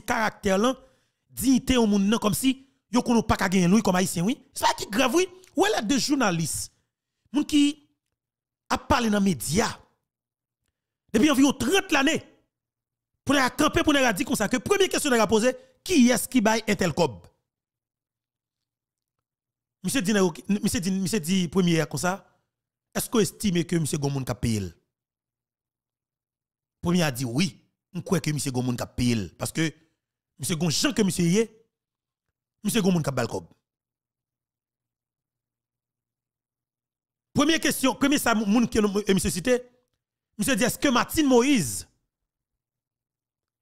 caractère là, dignité au monde comme si yo konou pas ka gagner comme haïtien oui. C'est pas qui grave oui. Ou elle a des journalistes moun qui a parlé dans les médias depuis environ 30 l'année pour la camper pour nous dire comme ça que première question a poser qui est-ce qui bail un cob Monsieur dit monsieur dit monsieur dit première comme ça est-ce que estime que monsieur Gomoun ka paye Premier a dit oui, on croit que monsieur Gomoun ka parce que Monsieur gon Jean que monsieur yé. Monsieur gon moun kap Première question, premier sa moun qui monsieur cité. Monsieur dit est-ce que Martine Moïse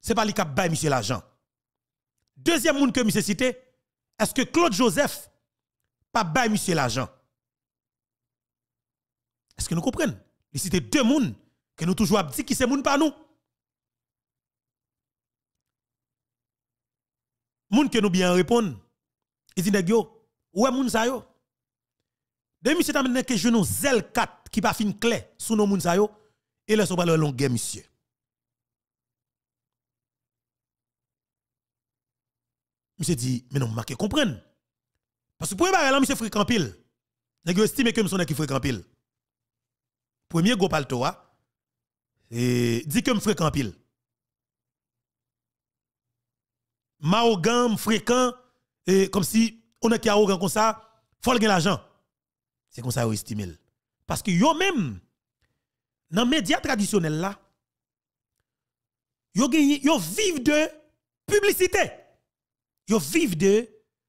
c'est pas lui qui bay monsieur l'argent. Deuxième moun que monsieur cité, est-ce que Claude Joseph pas bail monsieur l'argent Est-ce que nous comprenons Il cité deux moun que nous toujours dit qui c'est moun pas nous. moun que nous bien répondre. Il dit nèg yo, ouais moun sa yo. De je t'a 4 qui pas fin clé sous nos moun et le monsieur. Monsieur dit mais non marqué comprendre. Parce que pour barrer là monsieur fréquent pile. yo estime que monsieur qui fréquent pile. Premier go paltoa et dit que me fréquent pile. maogam, fréquent, et comme si on a qui arrogant comme ça, faut gagner l'argent. C'est comme ça, ils estiment. Parce que yo même, dans les médias traditionnels là, yo, vivent de publicité. Yo vivent de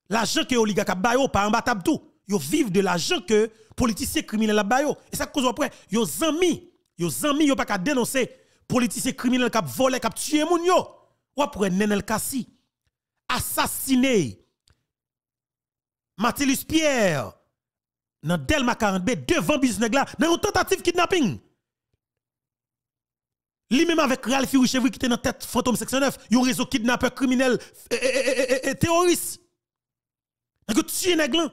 l'argent que oligarque bayo pas en bas tout. Yo vivent de l'argent que politiciens criminels bayo. Et ça cause après, yo zami, amis, zami yo pas qu'à dénoncer politiciens criminels qui volé, qui tué mon yo. Ou après Nenel kasi assassiné Mathilus Pierre dans Delma 40B devant business dans une tentative kidnapping. Lui-même avec Ralph Richevry qui était dans tête fantôme section a un réseau kidnappeur criminel et, et, et, terroriste. Donc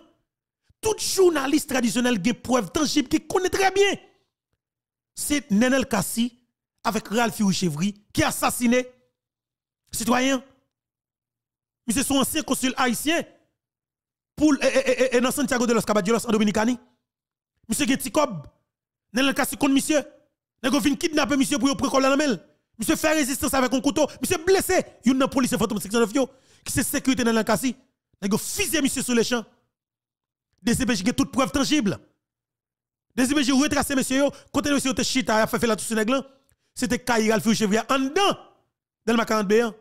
Tout journaliste traditionnel qui preuve tangible qui connaît très bien. C'est Nenel Kassi avec Ralph Richevry qui a assassiné citoyen Monsieur son ancien consul haïtien pour et, dans Santiago de los Caballeros en Dominicani. Monsieur Getty n'a dans le cas contre monsieur, nego vinn kidnapper monsieur pour prendre la lamelle. Monsieur fait résistance avec un couteau, monsieur blessé, une dans police fantôme 69 qui s'est sécurité dans le cas pas fusé monsieur sur les champs. DCPJ a toute preuve tangible. j'ai retracé monsieur quand côté monsieur te chita, a fait la tout ce C'était Kaira le en dedans dans le 42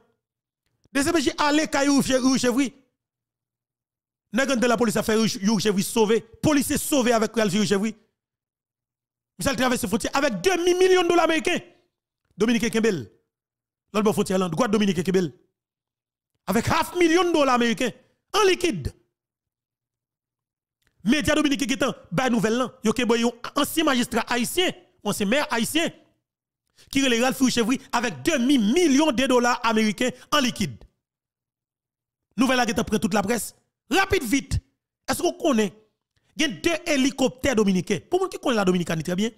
DCPJ allez caillou chevri. Nèg de la police a fait Yuri Chevri sauver, police sauvé avec Il Chevri. Michel traverse frontière avec 2 millions de dollars américains. Dominique Kembel. L'autre bon frontière là, quoi Dominique Kembel. Avec half million de dollars américains en liquide. Média Dominique Guetan, ben nouvelle là, yo a un ancien magistrat haïtien, ancien maire haïtien qui relève Ralph Fouchevri avec demi millions de dollars américains en liquide. Nouvelle est après toute la presse. Rapide, vite. Est-ce qu'on connaît? Il y a deux hélicoptères dominicains. Pour moi qui connaît la Dominicanie très bien,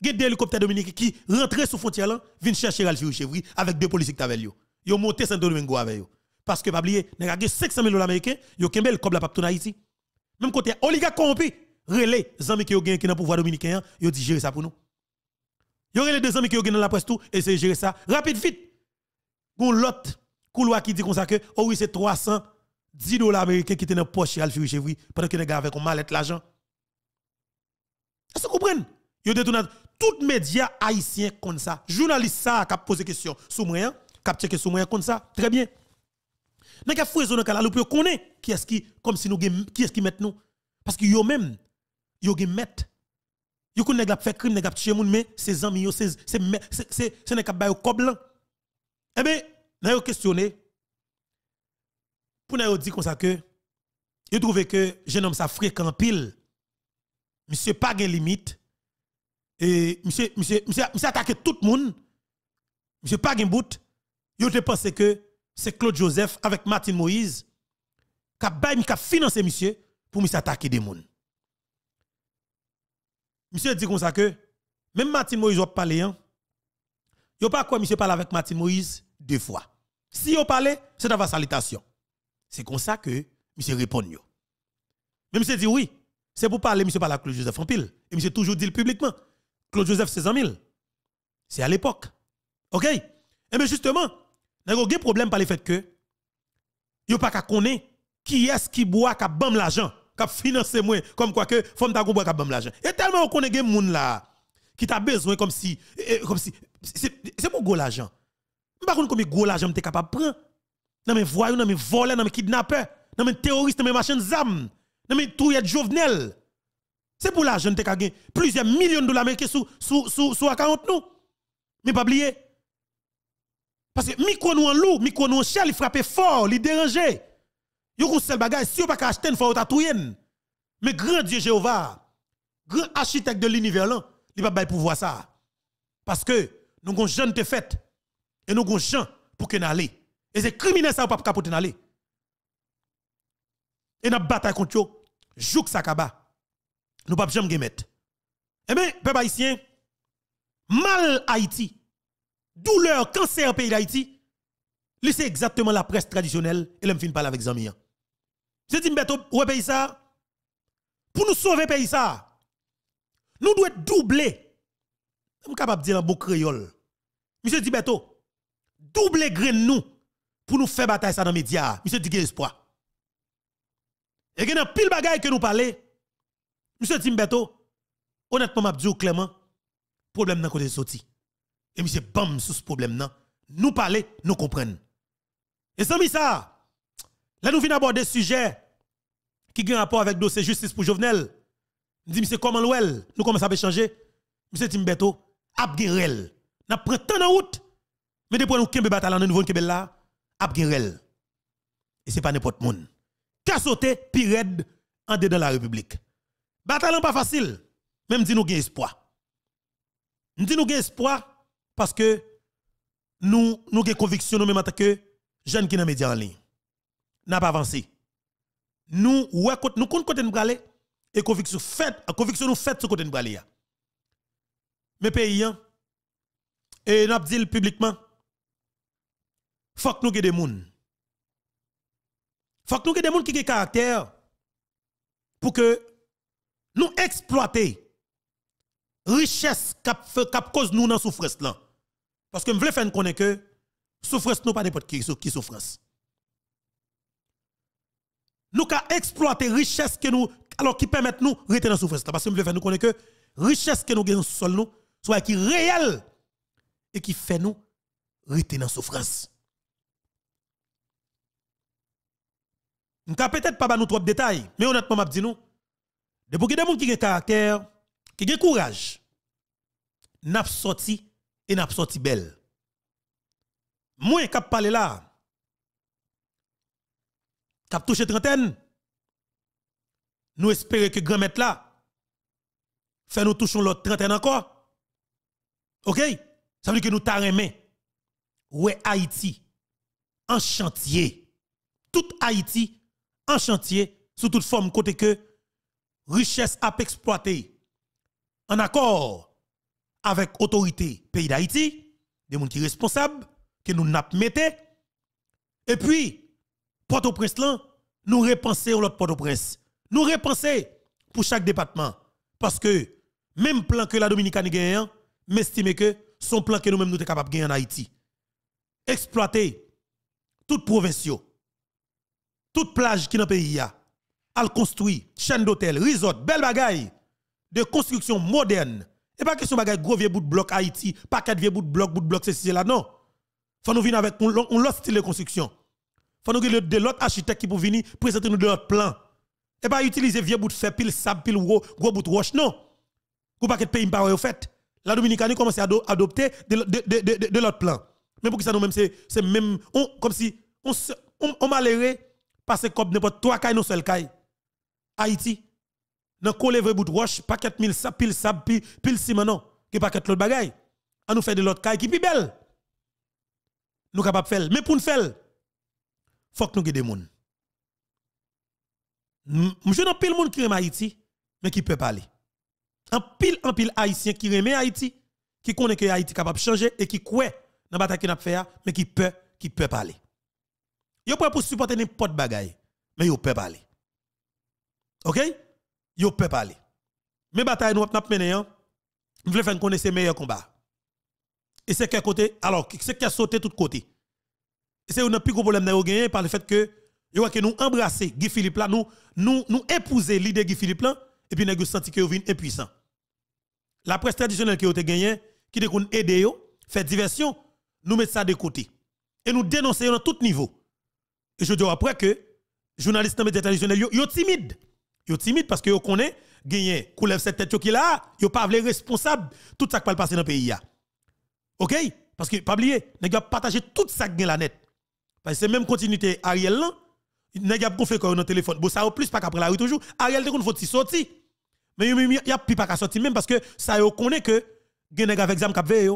il y a deux hélicoptères dominicains qui rentrent sous frontière, viennent chercher Ralph Richevry avec deux policiers qui avaient lui. Ils ont monté saint domingue avec eux. Parce que, pas oublier, y a 500 000 dollars américains, ils ont le comme la à Haïti. Même côté, oligarque corrompu, relais, amis qui ont gagné qui dans le pouvoir dominicain, ils ont dit gérer ça pour nous. Yo les deux amis qui ont dans la presse tout, et de gérer ça. Rapide, vite. Gon l'autre couloir qui dit comme ça que, oh oui, c'est 310 dollars américains qui étaient dans le poche chez vous. oui. pendant que les gars avec un mallette l'argent. Est-ce que vous comprenez? Yo détourné tout média haïtien comme ça. Journaliste ça qui a posé question sous moyen, hein, qui a checké sous moyen comme ça. Très bien. Mais le fouet dans canal, vous connaître qui est-ce qui comme si nous qui est-ce qui met nous parce que yo même yo gen met du kon nèg la fait crime, nèg a tuer moun mais ses amis yo, c'est c'est c'est c'est nèg ba yo koblan. Eh ben, n'a yo questionné pour n'a dit comme ça que il trouvait que jeune homme ça fréquent pile. Monsieur pas limite. Et monsieur monsieur monsieur monsieur tout le monde. Monsieur pas gain bout. Yo te pensé que c'est Claude Joseph avec Martin Moïse qui a financé monsieur pour monsieur attaquer des gens. Monsieur dit comme ça que même Martin Moïse a parlé, hein, a pas quoi monsieur parle avec Martin Moïse deux fois. Si a parlé c'est dans salutation. C'est comme ça que monsieur répond. Yo. Mais monsieur dit oui, c'est pour parler, monsieur parle avec Claude Joseph en pile. Et monsieur toujours dit publiquement, Claude Joseph, c'est 100 000. C'est à l'époque. OK? Et eh bien justement, il y a problème par le fait que, il n'y a pas qu'à connaître qui est-ce qui boit, qui bam l'argent qui financer moi comme quoi que femme ta comprendre qui l'argent et tellement on connaît des monde là qui t'a besoin comme si eh, eh, comme si c'est pour gros l'argent Par contre combien gros l'argent t'es capable prendre non mais voyou non mais voleur non mais kidnapper non mais terroriste non mais machin zam non mais trouillette jovenel c'est pour l'argent t'es gagné plusieurs millions de dollars américains sous sous sous sous account nous mais pas oublier parce que micro nous en loup micro nous en chien il frappe fort il dérangeait Yon kon sel bagay, si yo pas acheter, faut tatouer. Mais grand Dieu Jéhovah, grand architecte de l'univers il il va pas pouvoir ça. Parce que nous avons jeunes te fait et nous avons gens pour que n'aller. Et c'est criminel ça pas capoter n'aller. Et n'a bataille contre yo, jouk sa kaba. Nous pas jamais mettre. Eh bien, peuple haïtien, mal Haïti, douleur, cancer pays d'Haïti, c'est exactement la presse traditionnelle et l'aime fin parler avec Zamiyan. M. Timberto, où ouais ça. Pour nous sauver pays ça. Nous devons doubler. Je suis capable de dire en beau créole. Monsieur Dibeto, doubler grain nous pour nous faire bataille ça dans les médias. Monsieur dit espoir. Et il y a pile bagaille que nous parlons. Monsieur Timbeto, honnêtement, je dis clairement, problème dans côté sorti. Et monsieur, bam, sous ce problème, nous parlons, nous comprenons. Et sans ça, Là, nous venons aborder sujets qui ont un rapport avec le dossier justice pour Jovenel. disons monsieur, comment l'ouel? Nous commençons à échanger. Monsieur Timbeto, abgerel. Nous prenons tant en route. Mais depuis nous kembe bataille, nous voulons là, abgerel. Et ce n'est pas n'importe monde. sauté pirède, en dedans la République. Bataille pas facile. Même si nous avons espoir. Nous avons espoir parce que nous, nous avons conviction, nous même en tant que jeunes qui sont dans les médias en ligne n'a pas avancé. Nous, ouais, nous comptons côté nous aller et conviction fait, conviction nous fait ce côté nous aller. Hein. Mes pays, hein. et nous dit publiquement, faut que nous ayons des gens. faut que nous ayons des gens qui ont caractère pour que nous exploitions richesse cap cause nous dans souffrance parce que je veux faire connaître que souffrance nous pas n'importe qui qui souffrance nous avons exploité richesse que nous, alors qui permet nous de rester dans la souffrance. Parce que nous nous connaître que richesse que nous avons sur nous, soit qui réelle et qui fait nous rester dans la souffrance. Nous peut-être pas nous trop de détails, mais honnêtement, je dis nous, pour que des gens qui ont caractère, qui ont courage, nous sorti et nous sorti belle. Moi, qui parle là, Cap touché trentaine. Nous espérons que grand maître là, fait nous touchons l'autre trentaine encore. OK? Ça veut dire que nous t'arrêtons. Ouais, Haïti, en chantier. Tout Haïti, en chantier, sous toute forme, côté que richesse à exploiter en accord avec autorité pays d'Haïti, des gens qui sont responsables, que nous n'avons pas Et puis, Port-au-Prince là, nous repensons l'autre Port-au-Prince. Nous repensons pour chaque département. Parce que, même plan que la Dominicaine gagne, hein, m'estime que son plan que nous-mêmes nous sommes capables de gagner en Haïti. Exploiter toute provinciaux, toute plage qui dans le pays, à construire chaîne d'hôtel, resort, belle bagaille de construction moderne. Et pas question bagaille gros vieux bout de bloc Haïti, pas quatre vieux bout de bloc, bout de bloc, ceci, là, non. Faut nous venir avec un autre style de construction. Pendant que l'autre architecte qui pour venir présenter nous de l'autre plan. Et pas utiliser vieux bout de fer, pile sable, pile gros, gros bout de roche, non. Vous pas que le pays en fait. La Dominicanie commence à adopter de, de, de, de l'autre plan. Mais pour que ça nous même, c'est même, comme si, on, on, on malheureux, parce que comme pas trois cailles, non seul caille. Haïti, dans coller bout de roche, quatre mille sable, pile sable, pile, ciment, non. Que quatre l'autre bagaille. On nous fait de l'autre caille qui est plus belle. Nous capables de faire. Mais pour nous faire, faut que nous ayons des gens. Je n'ai pas de monde qui aime Haïti, mais qui peut parler. Un pile, un pile haïtien qui aime Haïti, qui connaît que Haïti est capable de changer et qui croit dans la bataille qu'il a fait, mais qui peut, qui peut parler. Yo pas pour supporter n'importe bagaille, mais yo peut parler. OK Yo peut parler. Mais bataille nous n'a mené hein. Nous voulons faire connaître meilleurs combats. Et c'est quel côté Alors, c'est qui a sauté tout côté c'est un plus gros problème de gagné par le fait que yo que nous embrasser Guy Philippe là nous nous nous épouser l'idée Guy Philippe là et puis nous senti que vinn impuissant. La presse traditionnelle qui a été qui te qu'on aider yo, faire diversion, nous met ça de côté et nous dénonçons à tout niveau. Et je dis après que journalistes médias traditionnels sont timides ils sont timides parce que yo connaît gagné cette tête qui là, pas responsables responsable tout ça qui va passer dans le pays OK Parce que pas oublier, nèg partager tout ça qui la net c'est même continuité Ariel là. n'y a gonflé dans le téléphone. Bon ça au plus pas qu'après la rue toujours. Ariel te qu'on faut sorti. Mais il y a plus pas qu'à sortir même parce que ça on connaît que gen avec examen cap veille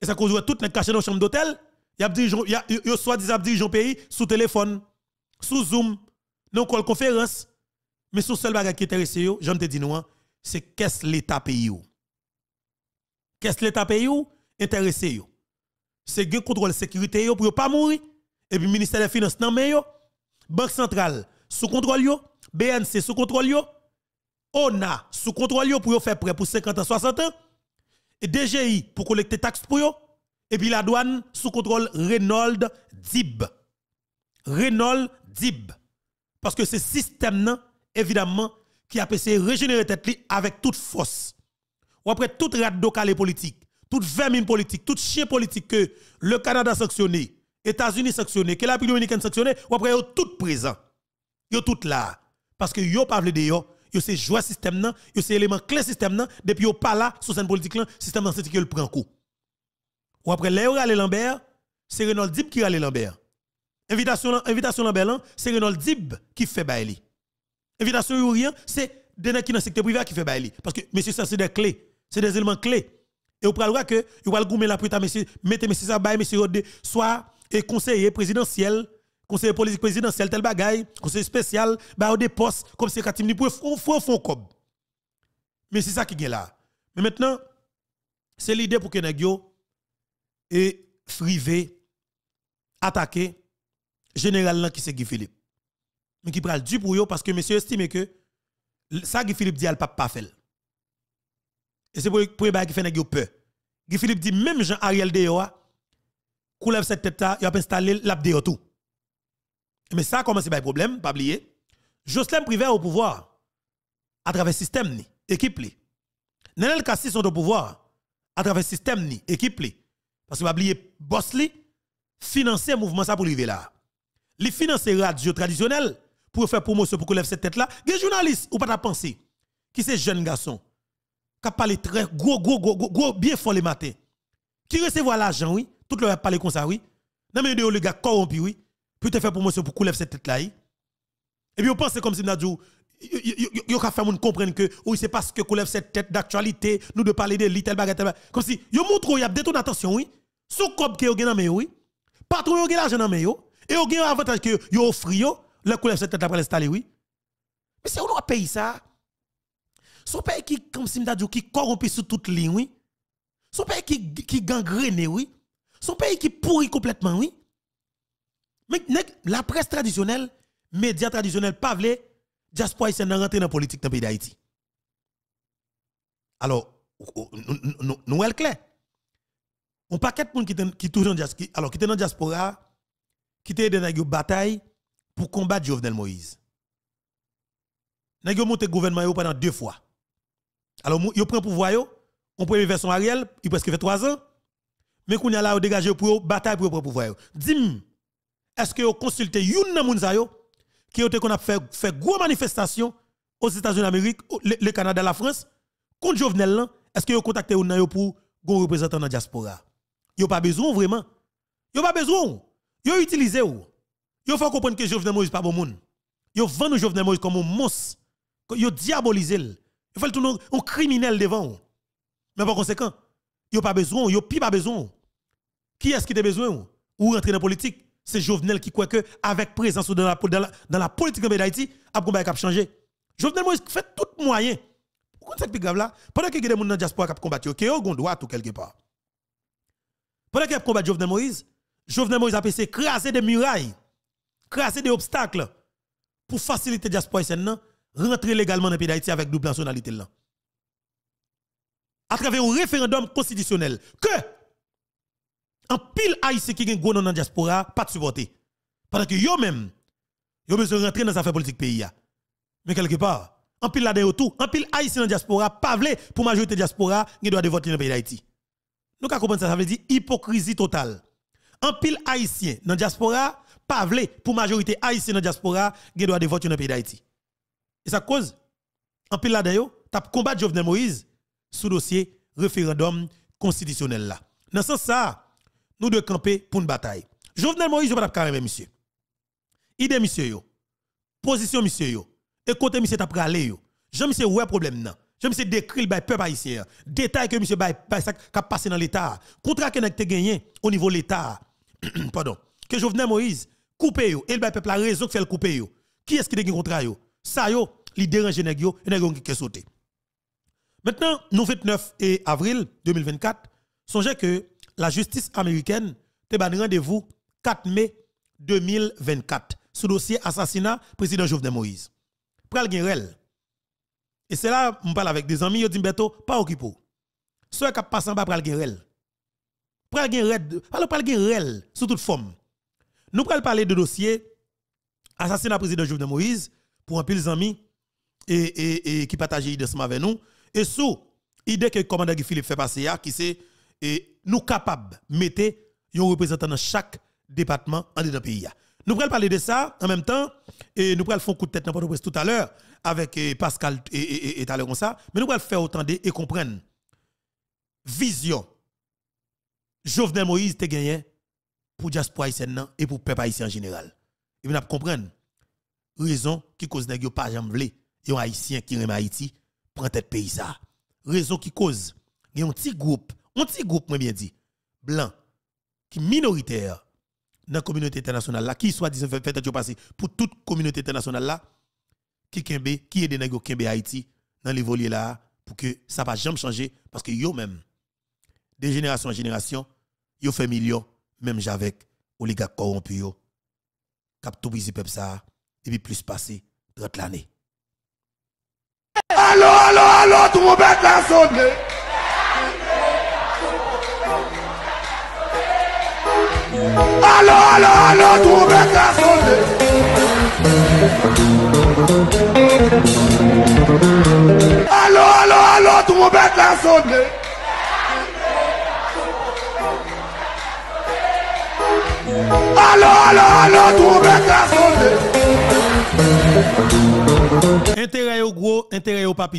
Et ça cause tout n'est caché dans chambre d'hôtel. Y a y a yo soit disant dirigeant pays sous téléphone, sous Zoom, dans call conférence. Mais son seul bagage qui intéresse yo, j'en te dis nous hein, c'est qu'est-ce l'état pays Qu'est-ce l'état pays yo intéressé yo. C'est gen contrôle sécurité yo pour pas mourir et puis ministère des finances nan men yo banque centrale sous contrôle yo BNC sous contrôle yo ONA sous contrôle yo pour faire prêt pour 50 ans 60 ans et DGI pour collecter taxes pour yo et puis la douane sous contrôle Reynold Dib Reynold Dib parce que ce système nan évidemment qui a pu régénérer tête avec toute force ou après toute rade politique toute vermine politique toute chien politique que le Canada sanctionné États-Unis sanctionnés, que la République dominicaine sanctionné, ou après, ils tout présent. Ils tout là. Parce que ils pas de yo, yo c'est jouer système nan, yo c'est élément clé système nan, depuis yo pas là, sous cette politique le système nan c'est qui le prend coup. Ou après, là, à Lambert, c'est Renald Dib qui rale Lambert. Invitation, invitation Lambert, c'est Renald Dib qui fait baili. Invitation ou rien, c'est des qui dans le secteur privé qui fait baili. Parce que, monsieur, ça c'est des clés, c'est des éléments clés. Et vous prenez que, vous allez le la putain, monsieur, mettez monsieur ça bail, monsieur, soit et conseiller présidentiel, conseiller politique présidentiel, tel bagaille, conseiller spécial, bah, des postes, comme c'est Katim, il faut faire kob. Mais c'est ça qui est là. Mais maintenant, c'est l'idée pour que Negio et frivé, attaquer général qui c'est Guy Philippe. Mais qui parle du pour parce que monsieur estime que ça Guy Philippe dit al pas pas faire. Et c'est pour pour qui fait peur. Guy Philippe dit même Jean Ariel Deyoa lève cette tête là, il a installé l'abdé tout. E Mais ça commence par problème, pas oublier. Jocelyn Privé au pouvoir à travers le système ni équipe li. Nenel Kassi sont au pouvoir à travers le système ni équipe Parce que pas oublier boss li financer mouvement ça pour arriver là. Les financer radio traditionnelle pour faire promotion pour lève cette tête là, des journalistes ou pas penser qui ces jeunes garçons qui parlent très gros gros gros gros bien fort les matins qui recevoir l'argent oui tout le monde parler comme ça, oui. Dans les deux gars corrompus, oui. faire pour moi promotion pour couler cette tête-là, Et puis on pense comme si Nadjou, yo ka fait comprendre que oui c'est parce que couler cette tête d'actualité, nous de parler de little bagatelle. Comme si yo montre y a détourné attention, oui. Son corps qui est au nan oui. Patron yo gen l'argent nan yo. Et yo gen avantage que yo offre yo, le couler cette tête après l'installer, oui. Mais c'est un pays ça. Son pays qui comme si Nadjou qui corrompu sur toute ligne, oui. Son pays qui qui gangréné, oui. Son pays qui pourrit complètement, oui. Mais la presse traditionnelle, médias traditionnels, pas vle, diaspora haïtienne n'a rentré dans la politique dans le pays d'Haïti. Alors, nous, sommes clair. On paquet de monde qui sont dans la diaspora, qui sont dans la bataille pour combattre Jovenel Moïse. Nous ont monté le gouvernement pendant deux fois. Alors, ils le pouvoir, on prend version Ariel, il presque fait trois ans mais qu'on a là dégagé pour bataille pour pouvoir. Dim, est-ce que vous consultez une nan qui ont a fait fait gros manifestation aux États-Unis d'Amérique, le, Canada, la France contre Jovenel est-ce que vous contacté ou nan pour vous représentant dans diaspora? Yo pas besoin vraiment. Yo pas besoin. Yo utilisé ou. Yo faut comprendre que Jovenel Moïse pas bon monde. Yo vend Jovenel Moïse comme un monstre. Yo diabolisé. Vous fait tout un criminel devant. Mais par conséquent, yo pas besoin, yo pi pas besoin. Qui est-ce qui a besoin ou rentrer dans la politique C'est Jovenel qui croit que avec présence dans la, dans la, dans la politique d'Haïti, a combat cap changer. Jovenel Moïse fait tout moyen. Pourquoi c'est plus grave là Pendant que y a des gens dans la diaspora qui combattent, OK, au ont droit ou quelque part. Pendant qu'il a combat Jovenel Moïse, Jovenel Moïse a pensé craser des murailles, craser des obstacles pour faciliter la diaspora haïtienne rentrer légalement dans le pays d'Haïti avec double nationalité là à travers un référendum constitutionnel que un pile haïtien qui est gros dans la diaspora pas de supporter pendant que yo même yo besoin rentrer dans les politique pays mais quelque part un pile là tout en pile haïtien dans la diaspora pas vle pour majorité diaspora qui doit voter dans le pays d'Haïti nous comprenons ça ça veut dire hypocrisie totale Un pile haïtien dans la diaspora pas vle pour majorité haïtien dans la diaspora qui doit de voter dans le pays d'Haïti et ça cause un pile là-dedans t'as combattu Jovenel Moïse sous dossier référendum constitutionnel là. Dans ce sens ça, nous devons camper pour une bataille. Jovenel Moïse, je ne pas monsieur. Idée monsieur yo. Position monsieur yo. écoutez côté monsieur t'a yo. Je est le problème non. Je suis décrit le peuple haïtien. Détail que monsieur a ça passé dans l'état. Contrat que n'a gagné au niveau de l'état. Pardon. Que Jovenel Moïse coupez. yo et le peuple a raison que fait le couper yo. Qui est-ce qui a contrat yo? Ça yo, il dérange nèg yo et nèg qui sauté. Maintenant, nous 29 et avril 2024, songez que la justice américaine te un rendez-vous 4 mai 2024 sous dossier assassinat président Jovenel Moïse. Pral gen Et c'est là, je parle avec des amis, je dis Beto, pas occupé. Ceux qui passent en bas, pral gen Pral gen alors pral sous toute forme. Nous pral parler de dossier assassinat président Jovenel Moïse pour un pile amis et, et, et qui partagent avec nous. Et sous l'idée que le commandant Philippe fait passer, qui c'est nous capables de mettre un représentant dans chaque département en dedans pays. Nous pourrons parler de ça en même temps et nous pourrons faire un coup de tête dans tout à l'heure avec eh, Pascal et, et, et, l'heure comme ça, mais nous pourrons faire autant de et comprendre. Vision. Jovenel Moïse te gagné pour diaspora haïtienne et pour peuple haïtien en général. Et nous la raison qui cause nèg yo pas jamais vle, un haïtien qui aime Haïti prend tête pays ça. Raison qui cause, il y un petit groupe, un petit groupe, moi bien dit, blanc, qui minoritaire dans la communauté internationale là, qui soit disant fait tête passer pour toute communauté internationale là, qui kembe, qui est des nègres kembe Haïti dans les voliers là, pour que ça va jamais changer, parce que yo même, de génération en génération, yo fait million, même avec oligarque corrompu. yo, cap tout peuple ça, et puis plus passé 30 l'année. Allô, allô, allô, trompette la sonné. Allô, allô, allô, trompette la sonné. Allô, allô, allô, trompette la sonné. Allô, allô, allô, trompette la sonné. Intérêt au gros, intérêt au pas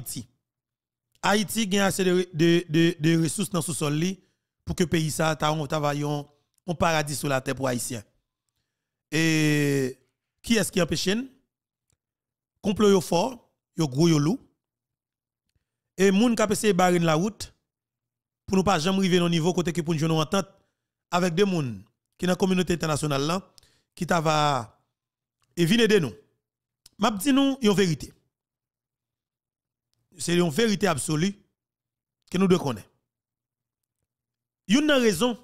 Haïti gagne assez de, ressources dans ce sol pour que le pays ça un paradis sur la terre pour Haïtiens. Et qui est-ce qui empêche Complot yo fort, yo gros yo loup. Et moun ka pese barrer la route pour ne pas jamais arriver au niveau côté que pour nous entente avec des moun qui dans la communauté internationale là qui t'a va et nous m'a dit nous une vérité. C'est une vérité absolue que nous devons connaître. Une raison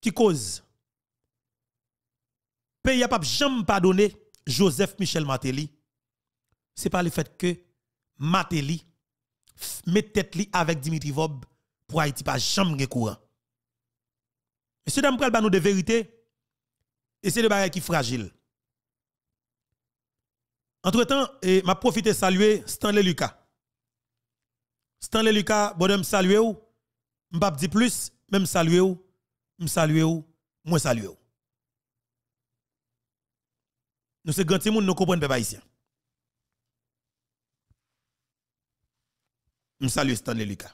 qui cause pays pas jamais pardonné Joseph Michel Matéli, c'est pas le fait que Matéli met tête avec Dimitri Vob pour Haïti pas jamais courant. Monsieur dame nous de vérité et c'est le vérité qui fragile. Entre-temps, et m'a profité saluer Stanley Lucas. Stanley Lucas, bonhomme salué. ou, m'pap dit plus, même saluer ou, m'saluer ou, moi saluer ou. Nous sommes grands nous comprenons pas ici. Je salue Stanley Lucas.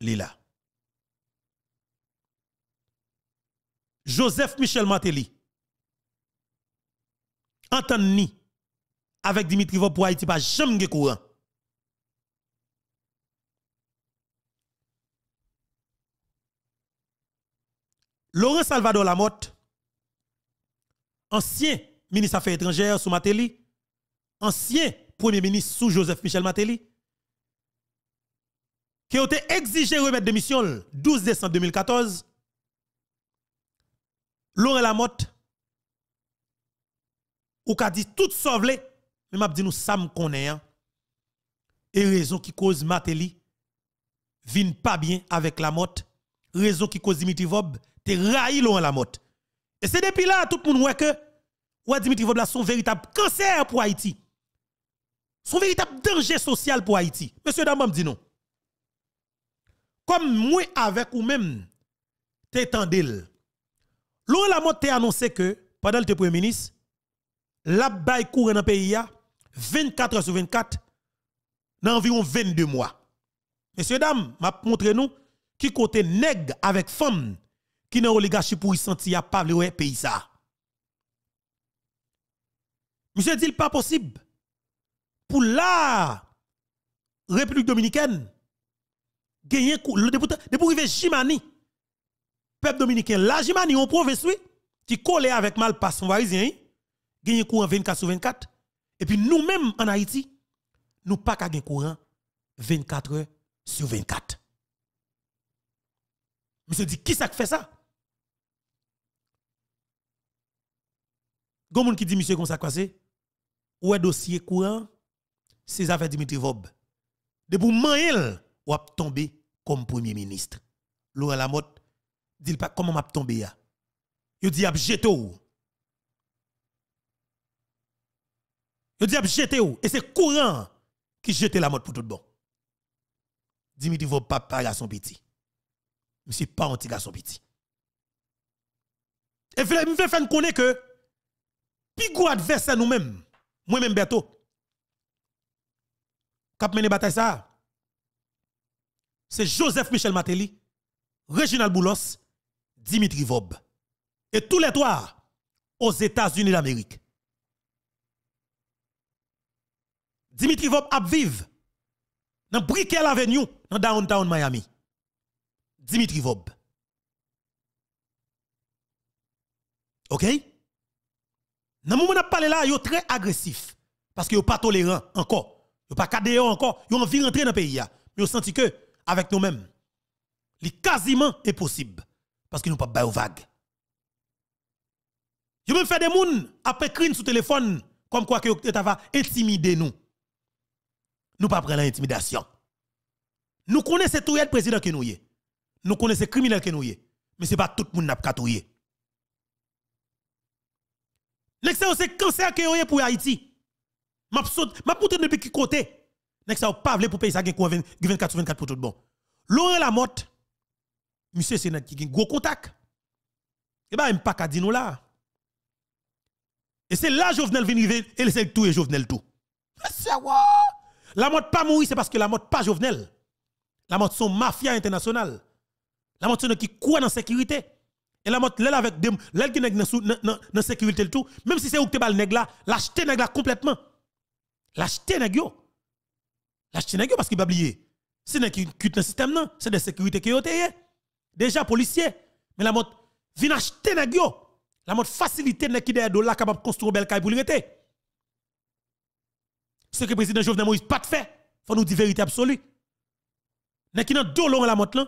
Lila. Joseph Michel Mateli entendre avec Dimitri Vopouaïti pas jamais courant. Laurent Salvador Lamotte, ancien ministre Affaires étrangères sous Matéli, ancien premier ministre sous Joseph Michel Matéli, qui a été exigé remettre démission le 12 décembre 2014, Laurent Lamotte ou ka dit tout sauvle, mais m'a dit nous ça me hein. et raison qui cause Mateli vin pas bien avec la motte, raison qui cause Dimitri Vob te raï loin la motte. Et c'est depuis là tout le monde voit que Dimitri Vob là son véritable cancer pour Haïti. Son véritable danger social pour Haïti. Monsieur me dit non. Comme moi avec ou même t'étendel. Loin la motte t'a annoncé que pendant le premier ministre la baye courant dans le pays 24 heures sur 24 dans environ 22 mois. Messieurs dames, m'a montré nous qui côté nèg avec femme qui n'a oligarchie pour y sentir pas le pays ça. Monsieur dit pas possible pour la République dominicaine gagner le député de pour Jimani peuple dominicain la Jimani on province oui qui collait avec mal passe on va hein gagner courant 24 sur 24. Et puis nous-mêmes en Haïti, nous pas qu'à gagner courant 24 heures sur 24. Monsieur dit qui ça fait ça Gomon qui dit monsieur comme ça passé ou est dossier courant c'est affaires Dimitri Vob. De pour mail ou a tombé comme premier ministre. Laurent Lamotte dit pas comment m'a tombé ya. Il dit a Je dis ah, jeter ou et c'est courant qui jette la mode pour tout bon. Dimitri vaut pas garçon petit. Monsieur pas un petit garçon petit. Et me fait faire connaître que plus adversaire nous-mêmes, moi-même Berto. Cap mener bataille ça. C'est Joseph Michel Matéli, Reginald Boulos, Dimitri Vob. Et tous les trois aux États-Unis d'Amérique. Dimitri Vob a vive dans Brickell Avenue, dans downtown Miami. Dimitri Vob. OK? Dans le moment où on parle là, très agressif. Parce qu'ils sont pas tolérant encore. Ils sont pas cadé encore. Ils ont envie de rentrer dans le pays. Mais ils senti que, avec nous-mêmes, est quasiment impossible. Parce qu'ils sont pas de vague. Ils ont même fait des mouns après crime sur téléphone, comme quoi que va intimidé nous nous ne pas prendre l'intimidation. Nous connaissons tout le président qui nous est. Nous connaissons criminels qui nous est. Mais ce n'est pas tout le monde qui a catouillé. Nexa, c'est cancer que est pour Haïti. Ma poutre depuis qui côté. Nexa, pas voulu pour payer ça 24 sur 24 pour tout le bon. Laurent Lamotte, monsieur Sénat qui a un gros contact. Eh bien, il n'y a pas qu'à dire là. Et c'est là que Jovenel vient arriver et c'est tout et Jovenel tout. C'est quoi? La mode pas mourir, c'est parce que la mode pas Jovenel. La mode sont mafia internationale. La mode sont qui croit dans la sécurité. Et la mode, l'elle avec dem, l'elle qui dans la sécurité tout, même si c'est où que bal nèg là, l'acheter complètement. L'acheter nèg yo. L'acheter nèg parce qu'il va oublier. C'est nèg qui cute dans système non, c'est de sécurité qui est. Hein. Déjà policier, mais la mode, vient acheter nèg yo. La mode faciliter nèg qui derrière dollar capable construire bel caille pour l'été. Ce que le président Jovenel Moïse pas fait, il faut nous dire la vérité absolue. Mais qui n'a la motte, là,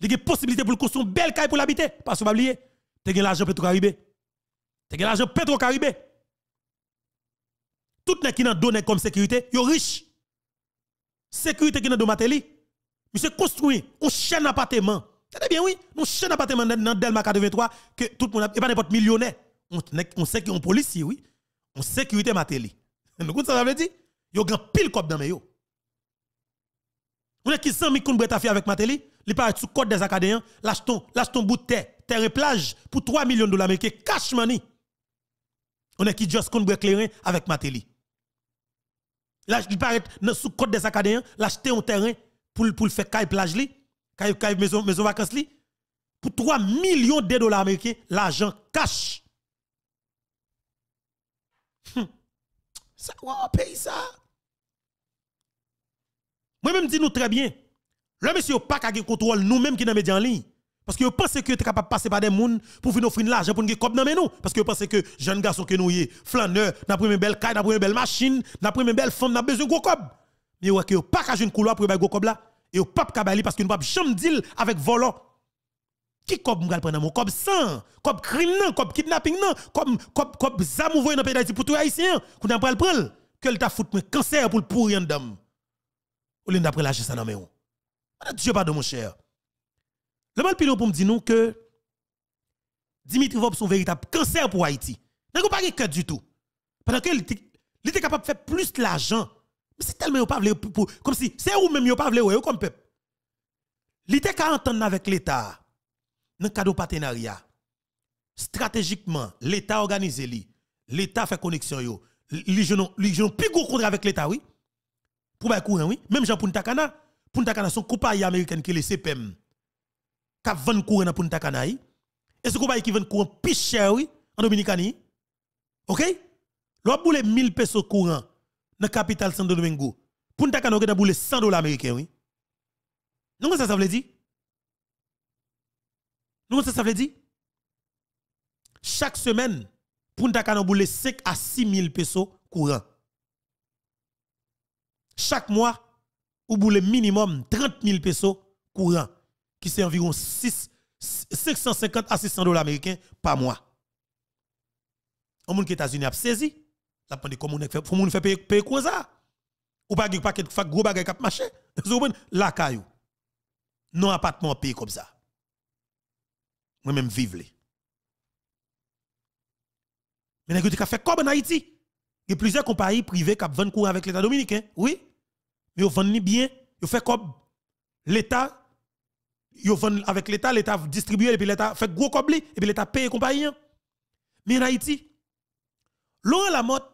il y a possibilité pour construire une belle caille pour l'habiter parce que pas oublier, tu as l'argent Petro-Caribé. Tu as l'argent Petro-Caribé. Tout n'a qui n'a donné comme sécurité, sont riche. Sécurité qui n'a Mateli. Monsieur construit un chaîne d'appartements. savez bien oui, une chaîne d'appartements dans Delma 83 que tout le monde et pas n'importe millionnaire. On, sait qu'on police policier oui. On sécurité qu'est-ce Nous ça veut dire yo grand pile cop dans yo. On est qui 100 000 ta fait avec Mateli, li paraît sous code des acadéens, lâche ton, bout de terre, terre plage pour 3 millions de dollars américains cash money. On est qui just qu'on clairin avec Mateli. là il paraît sous code des acadéens, l'acheter un terrain pour pour faire caille plage li, caille maison maison vacances li pour 3 millions de dollars américains, l'argent cash. Hum. Ça, on paye ça. Moi-même, dis-nous très bien. Le monsieur pas qu'à contrôle nous même qui dans média en ligne. Parce que vous pensez que tu êtes capable de passer par des gens pour venir offrir l'argent pour nous comme dans nous. Parce que vous pensez que jeune garçon que nous y flâneur, n'a pris une belle caille, n'a pris une belle machine, n'a pris une belle femme, n'a besoin de gros cob. Mais vous que pas qu'à une couloir pour vous gros cob là. Et au pas qu'à parce que nous pas jamais deal avec volant. Qui cob m'gal prendre mon cob sang, cob crime non, cob kidnapping non, cob cob cob zam dans pays d'Haïti pour tout haïtien, qu'on va le prendre. Que le ta fout un cancer pour le pourrir ou l'en d'après lâcher ça dans mes Dieu pardon, mon cher. Le mal pilon pour me dire nous que Dimitri Vop son véritable cancer pour Haïti. N'a pas de du tout. Pendant que il était capable de faire plus l'argent. Mais c'est tellement pas pour, comme si c'est ou même pas voulu comme peuple. Il était qu'à entendre avec l'État dans le cadre partenariat. Stratégiquement, l'État organise l'État fait connexion yo. Li plus gros contrat avec l'État, oui pour les courant oui même Jean Punta Cana Punta Cana son compagnie américaine qui le CPM qui vend courant dans Punta Cana et ce compagnie qui vend courant plus cher oui en Dominicanie OK l'on boule 1000 pesos courant dans capitale Santo Domingo Punta Cana qui boule 100 dollars américains oui nous ça ça veut dire nous ça ça veut dire chaque semaine Punta Cana boule 5 à 6 000 pesos courant chaque mois, vous voulez minimum 30 000 pesos courants, qui c'est environ 6, 550 à 600 dollars américains par mois. On moun États-Unis ont saisi, la pande comme on fait, pour fait payer quoi ça? Ou pas pa paquet fac gros bagay k'ap marché. la caillou. Non appartement payer comme ça. Moi même vivre Mais nèg fait comme en Haïti. Il y a plusieurs compagnies privées qui vendent courant avec l'état dominicain, oui yo vendent bien, yo fait comme l'État, yo vendent avec l'État, l'État distribue et puis l'État fait gros cobli et puis l'État paye compagnie. Mais en Haïti, la la mode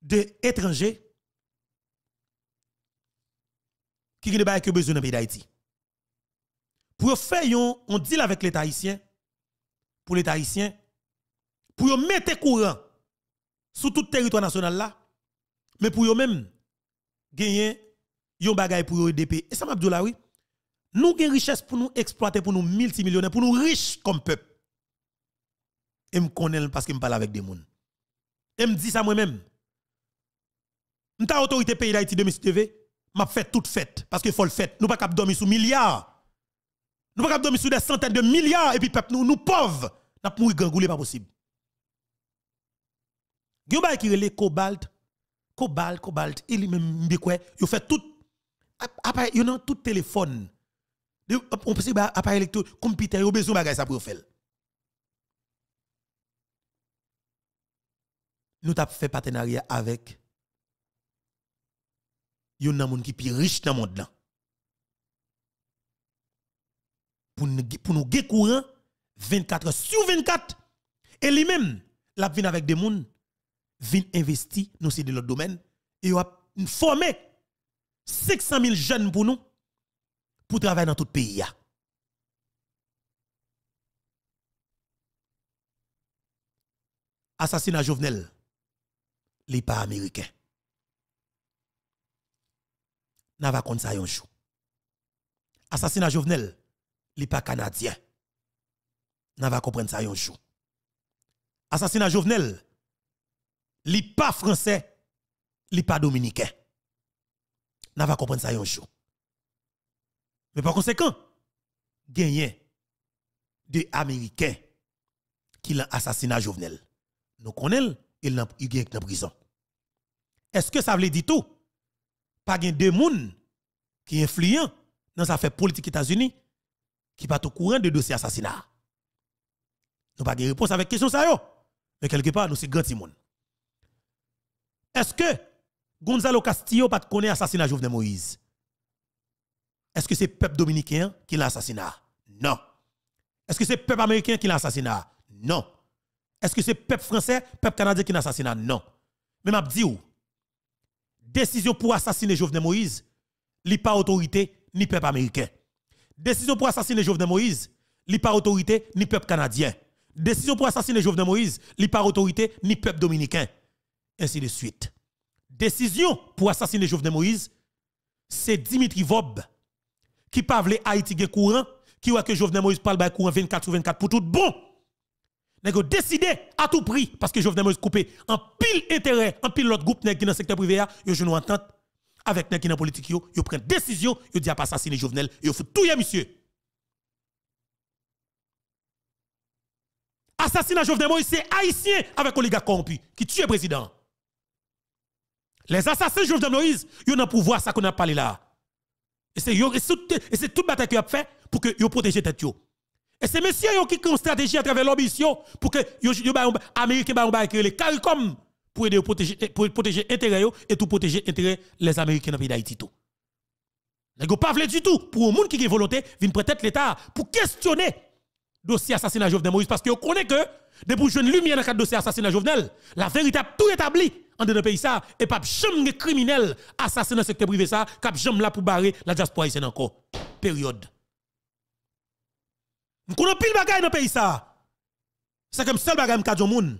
de étrangers qui ne pas besoin dans pays d'Haïti. Pour faire un deal avec l'État haïtien, pour l'État haïtien, pour mettre courant sous tout territoire national là, mais pour eux même gagner yon bagay pour yon DP. Et ça m'a dit là, oui. Nous avons richesse pour nous exploiter, pour nous multimillionnaires, pour nous riches comme peuple. Et me connais parce que me parle avec des gens. Et me dit ça moi-même. M'ta autorité pays d'Haïti de TV, m'a fait toute fête parce que faut le fête. Nous pas cap dormir sous milliards. Nous pas cap dormir sous des centaines de milliards et puis peuple nous nous pauvres, n'a pas gangoulé pas possible. Gyo bay ki rele cobalt, cobalt, cobalt, il même quoi. Il fait tout, appareil, yo nan tout téléphone, on peut dire bah, appareil électro, computer, a besoin de sa pour faire. Nous avons fait partenariat avec yon nan moun ki pi riche dans le monde là. Pour nous gè courant 24 sur 24 et lui-même l'a vin avec des monde vin investi dans notre domaine domaine et former formé 500 000 jeunes pour nous pour travailler dans tout le pays. Assassinat Jovenel, n'est pas américains. N'a pas ça un jour. Assassinat Jovenel, n'est pas canadien. N'a pas comprendre ça un jour. Assassinat Jovenel, li pas français, li pas dominicain. N'a va comprendre ça yon jour. Mais par conséquent, a des Américains qui l'ont assassiné Jovenel. Nous connaissons, il l'a en prison. Est-ce que ça veut dire tout? Pas de deux monde qui influent dans sa affaire politique États-Unis qui pas au courant de dossier assassinat. Nous pas de réponse avec question ça yo. Mais quelque part nous c'est grand monde. Est-ce que Gonzalo Castillo pas connaît assassinat Jovenel Moïse? Est-ce que c'est peuple dominicain qui l'a assassiné? Non. Est-ce que c'est peuple américain qui l'a assassiné? Non. Est-ce que c'est peuple français, peuple canadien qui l'a assassiné? Non. Mais m'a dit Décision pour assassiner Jovenel Moïse, n'est pas autorité ni peuple américain. Décision pour assassiner Jovenel Moïse, Ni pas autorité ni peuple canadien. Décision pour assassiner Jovenel Moïse, n'est pas autorité ni peuple dominicain ainsi de suite. Décision pour assassiner Jovenel Moïse, c'est Dimitri Vob qui parle Haïti de courant, qui voit que Jovenel Moïse parle de courant 24 sur 24 pour tout bon. a décidé à tout prix parce que Jovenel Moïse coupé en pile intérêt, en pile l'autre groupe est dans le secteur privé a, yo une entente avec qui dans politique yo, yo prend décision, yo dit pas assassiner Jovenel, yo fout tout monsieur. Assassinat Jovenel Moïse c'est haïtien avec oligarque corrompu qui tue président. Les assassins juifs de Moïse, ils ont pouvoir, ça qu'on a parlé là. Et c'est toute bataille qu'ils ont fait pour que vous protégez tête. Et c'est messieurs qui ont une stratégie à travers l'ambition pour que bah, bah, les Américains créé les CARICOM pour aider protéger pour protéger et tout protéger l'intérêt les Américains dans le pays d'Haïti tout. n'ont pas du tout pour un monde qui est volonté vient prêter l'état pour questionner dossier assassinat Jovenel Moïse parce que vous connaît que depuis une lumière dans le dossier assassinat Jovenel, la vérité a tout établi en dedans pays ça et pas jamais criminel assassinés dans secteur privé ça cap jamais là pour barrer la diaspora ici encore période nous connaissons pile bagaille dans pays ça c'est comme seul bagaille m'ka monde.